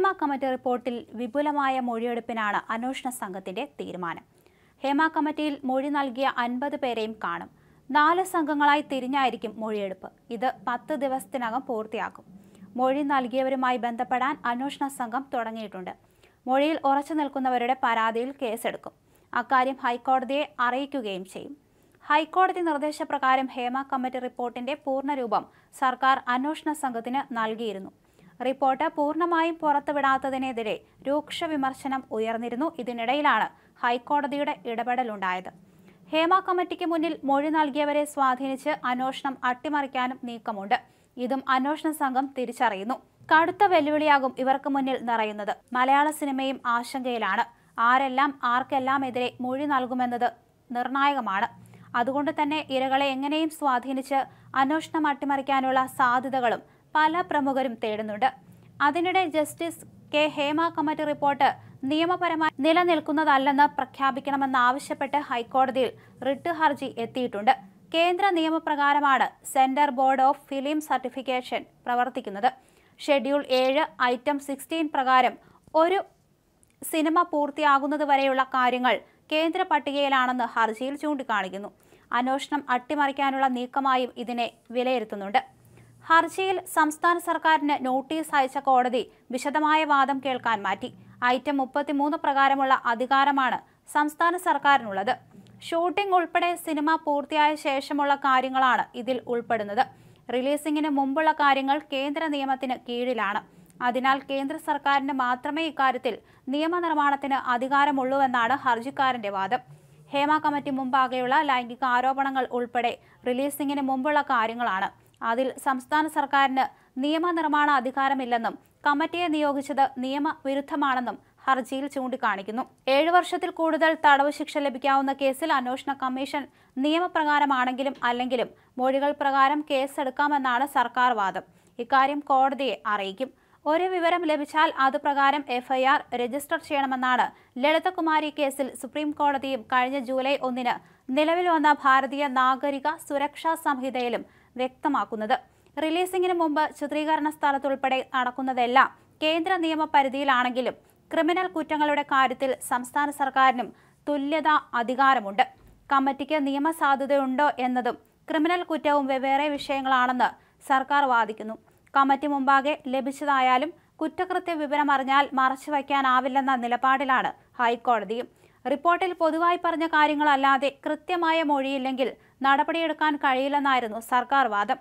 Hema committee റിപ്പോർട്ടിൽ വിപുലമായ മൊഴിയെടുപ്പിനാണ് അന്വേഷണ സംഘത്തിന്റെ തീരുമാനം ഹേമ കമ്മിറ്റിയിൽ മൊഴി നൽകിയ അൻപത് പേരെയും കാണും നാല് സംഘങ്ങളായി തിരിഞ്ഞായിരിക്കും മൊഴിയെടുപ്പ് ഇത് പത്ത് ദിവസത്തിനകം പൂർത്തിയാക്കും മൊഴി നൽകിയവരുമായി ബന്ധപ്പെടാൻ അന്വേഷണ സംഘം തുടങ്ങിയിട്ടുണ്ട് മൊഴിയിൽ ഉറച്ചു നിൽക്കുന്നവരുടെ പരാതിയിൽ കേസെടുക്കും അക്കാര്യം ഹൈക്കോടതിയെ അറിയിക്കുകയും ചെയ്യും ഹൈക്കോടതി നിർദ്ദേശപ്രകാരം ഹേമ കമ്മിറ്റി റിപ്പോർട്ടിന്റെ പൂർണ്ണരൂപം സർക്കാർ അന്വേഷണ സംഘത്തിന് നൽകിയിരുന്നു റിപ്പോർട്ട് പൂർണ്ണമായും പുറത്തുവിടാത്തതിനെതിരെ രൂക്ഷ വിമർശനം ഉയർന്നിരുന്നു ഇതിനിടയിലാണ് ഹൈക്കോടതിയുടെ ഇടപെടലുണ്ടായത് ഹേമ കമ്മിറ്റിക്ക് മുന്നിൽ മൊഴി നൽകിയവരെ സ്വാധീനിച്ച് അന്വേഷണം അട്ടിമറിക്കാനും നീക്കമുണ്ട് ഇതും അന്വേഷണ സംഘം തിരിച്ചറിയുന്നു കടുത്ത വെല്ലുവിളിയാകും ഇവർക്ക് മുന്നിൽ നിറയുന്നത് മലയാള സിനിമയും ആശങ്കയിലാണ് ആരെല്ലാം ആർക്കെല്ലാം എതിരെ മൊഴി നൽകുമെന്നത് നിർണായകമാണ് അതുകൊണ്ട് തന്നെ ഇരകളെ എങ്ങനെയും സ്വാധീനിച്ച് അന്വേഷണം അട്ടിമറിക്കാനുള്ള സാധ്യതകളും പല പ്രമുഖരും തേടുന്നുണ്ട് അതിനിടെ justice K Hema committee report നിയമപരമായി നിലനിൽക്കുന്നതല്ലെന്ന് പ്രഖ്യാപിക്കണമെന്നാവശ്യപ്പെട്ട് ഹൈക്കോടതിയിൽ റിട്ട് ഹർജി എത്തിയിട്ടുണ്ട് കേന്ദ്ര നിയമപ്രകാരമാണ് centre board of film certification പ്രവർത്തിക്കുന്നത് ഷെഡ്യൂൾ ഏഴ് ഐറ്റം സിക്സ്റ്റീൻ പ്രകാരം ഒരു സിനിമ പൂർത്തിയാകുന്നതുവരെയുള്ള കാര്യങ്ങൾ കേന്ദ്ര പട്ടികയിലാണെന്ന് ഹർജിയിൽ ചൂണ്ടിക്കാണിക്കുന്നു അന്വേഷണം അട്ടിമറിക്കാനുള്ള നീക്കമായും ഇതിനെ വിലയിരുത്തുന്നുണ്ട് ഹർജിയിൽ സംസ്ഥാന സർക്കാരിന് നോട്ടീസ് അയച്ച കോടതി വിശദമായ വാദം കേൾക്കാൻ മാറ്റി ഐറ്റം മുപ്പത്തിമൂന്ന് പ്രകാരമുള്ള അധികാരമാണ് സംസ്ഥാന സർക്കാരിനുള്ളത് ഷൂട്ടിംഗ് ഉൾപ്പെടെ സിനിമ പൂർത്തിയായ ശേഷമുള്ള കാര്യങ്ങളാണ് ഇതിൽ ഉൾപ്പെടുന്നത് റിലീസിംഗിന് മുമ്പുള്ള കാര്യങ്ങൾ കേന്ദ്ര നിയമത്തിന് കീഴിലാണ് അതിനാൽ കേന്ദ്ര സർക്കാരിന് മാത്രമേ ഇക്കാര്യത്തിൽ നിയമനിർമ്മാണത്തിന് അധികാരമുള്ളൂവെന്നാണ് ഹർജിക്കാരന്റെ വാദം ഹേമ കമ്മിറ്റി മുമ്പാകെയുള്ള ലൈംഗിക ആരോപണങ്ങൾ ഉൾപ്പെടെ റിലീസിംഗിന് മുമ്പുള്ള കാര്യങ്ങളാണ് അതിൽ സംസ്ഥാന സർക്കാരിന് നിയമനിർമ്മാണ അധികാരമില്ലെന്നും കമ്മിറ്റിയെ നിയോഗിച്ചത് നിയമവിരുദ്ധമാണെന്നും ഹർജിയിൽ ചൂണ്ടിക്കാണിക്കുന്നു ഏഴു വർഷത്തിൽ കൂടുതൽ തടവ് ശിക്ഷ ലഭിക്കാവുന്ന കേസിൽ അന്വേഷണ കമ്മീഷൻ നിയമപ്രകാരമാണെങ്കിലും അല്ലെങ്കിലും മൊഴികൾ പ്രകാരം കേസെടുക്കാമെന്നാണ് സർക്കാർ വാദം ഇക്കാര്യം കോടതിയെ അറിയിക്കും ഒരു വിവരം ലഭിച്ചാൽ അതുപ്രകാരം എഫ്ഐആർ രജിസ്റ്റർ ചെയ്യണമെന്നാണ് ലളിതകുമാരി കേസിൽ സുപ്രീം കോടതിയും കഴിഞ്ഞ ജൂലൈ ഒന്നിന് നിലവിൽ വന്ന ഭാരതീയ നാഗരിക സുരക്ഷാ സംഹിതയിലും വ്യക്തമാക്കുന്നത് റിലീസിംഗിന് മുമ്പ് ചിത്രീകരണ സ്ഥലത്തുൾപ്പെടെ നടക്കുന്നതെല്ലാം കേന്ദ്ര നിയമപരിധിയിലാണെങ്കിലും ക്രിമിനൽ കുറ്റങ്ങളുടെ കാര്യത്തിൽ സംസ്ഥാന സർക്കാരിനും തുല്യതാ അധികാരമുണ്ട് കമ്മിറ്റിക്ക് നിയമസാധുതയുണ്ടോ എന്നതും ക്രിമിനൽ കുറ്റവും വെവ്വേറെ വിഷയങ്ങളാണെന്ന് സർക്കാർ വാദിക്കുന്നു കമ്മിറ്റി മുമ്പാകെ ലഭിച്ചതായാലും കുറ്റകൃത്യ വിവരമറിഞ്ഞാൽ അറിഞ്ഞാൽ മറച്ചുവയ്ക്കാനാവില്ലെന്ന നിലപാടിലാണ് ഹൈക്കോടതിയും റിപ്പോർട്ടിൽ പൊതുവായി പറഞ്ഞ കാര്യങ്ങളല്ലാതെ കൃത്യമായ മൊഴിയില്ലെങ്കിൽ നടപടിയെടുക്കാൻ കഴിയില്ലെന്നായിരുന്നു സർക്കാർ വാദം